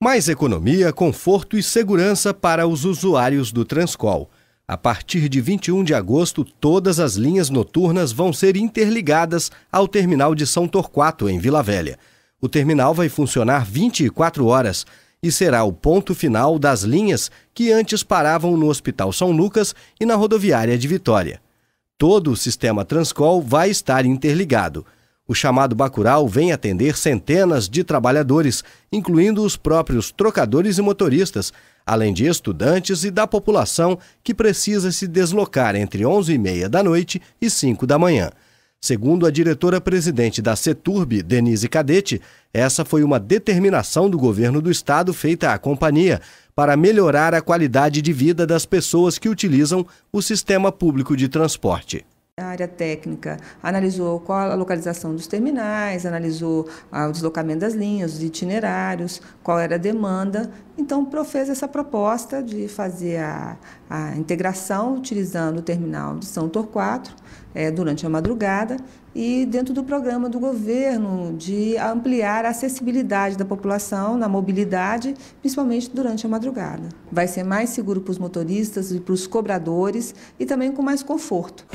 Mais economia, conforto e segurança para os usuários do Transcol. A partir de 21 de agosto, todas as linhas noturnas vão ser interligadas ao terminal de São Torquato, em Vila Velha. O terminal vai funcionar 24 horas e será o ponto final das linhas que antes paravam no Hospital São Lucas e na rodoviária de Vitória. Todo o sistema Transcol vai estar interligado. O chamado Bacurau vem atender centenas de trabalhadores, incluindo os próprios trocadores e motoristas, além de estudantes e da população que precisa se deslocar entre 11h30 da noite e 5 da manhã. Segundo a diretora-presidente da CETURB, Denise Cadete, essa foi uma determinação do governo do estado feita à companhia para melhorar a qualidade de vida das pessoas que utilizam o sistema público de transporte a área técnica analisou qual a localização dos terminais, analisou ah, o deslocamento das linhas, os itinerários, qual era a demanda. Então, profez essa proposta de fazer a, a integração utilizando o terminal de São Torquato eh, durante a madrugada e dentro do programa do governo de ampliar a acessibilidade da população na mobilidade, principalmente durante a madrugada. Vai ser mais seguro para os motoristas e para os cobradores e também com mais conforto.